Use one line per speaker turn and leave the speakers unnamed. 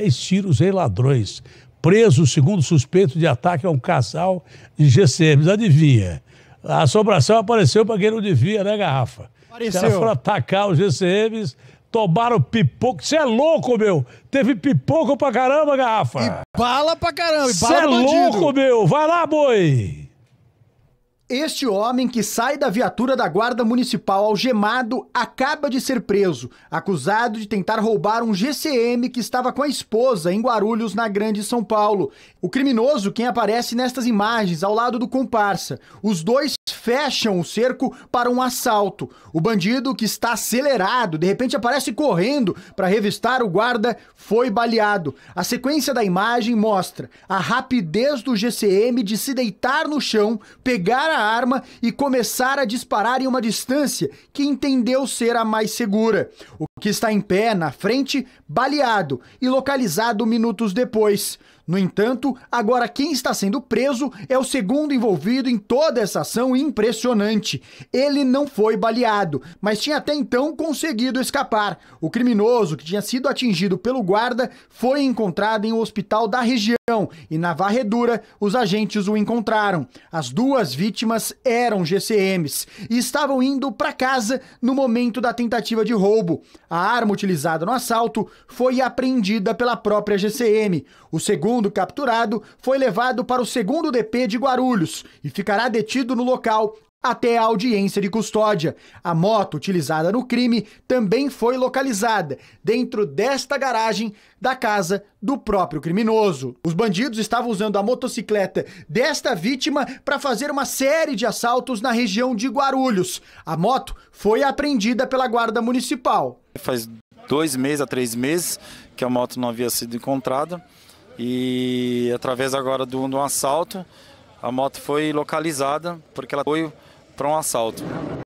10 tiros em ladrões. Preso, segundo suspeito de ataque a um casal de GCMs. Adivinha? A assombração apareceu para quem não devia, né, Garrafa? Apareceu. Os foram atacar os GCMs, tomaram pipoco. Você é louco, meu! Teve pipoco pra caramba, Garrafa! E
bala pra caramba, e Você é bandido. louco,
meu! Vai lá, boi!
Este homem que sai da viatura da Guarda Municipal algemado acaba de ser preso, acusado de tentar roubar um GCM que estava com a esposa em Guarulhos, na Grande São Paulo. O criminoso, quem aparece nestas imagens, ao lado do comparsa. Os dois fecham o cerco para um assalto. O bandido, que está acelerado, de repente aparece correndo para revistar o guarda, foi baleado. A sequência da imagem mostra a rapidez do GCM de se deitar no chão, pegar a arma e começar a disparar em uma distância que entendeu ser a mais segura. O que está em pé, na frente, baleado e localizado minutos depois. No entanto, agora quem está sendo preso é o segundo envolvido em toda essa ação impressionante. Ele não foi baleado, mas tinha até então conseguido escapar. O criminoso, que tinha sido atingido pelo guarda, foi encontrado em um hospital da região e, na varredura, os agentes o encontraram. As duas vítimas vítimas eram GCMs e estavam indo para casa no momento da tentativa de roubo. A arma utilizada no assalto foi apreendida pela própria GCM. O segundo capturado foi levado para o segundo DP de Guarulhos e ficará detido no local até a audiência de custódia. A moto utilizada no crime também foi localizada dentro desta garagem da casa do próprio criminoso. Os bandidos estavam usando a motocicleta desta vítima para fazer uma série de assaltos na região de Guarulhos. A moto foi apreendida pela guarda municipal.
Faz dois meses a três meses que a moto não havia sido encontrada e através agora de um assalto a moto foi localizada porque ela foi para um assalto.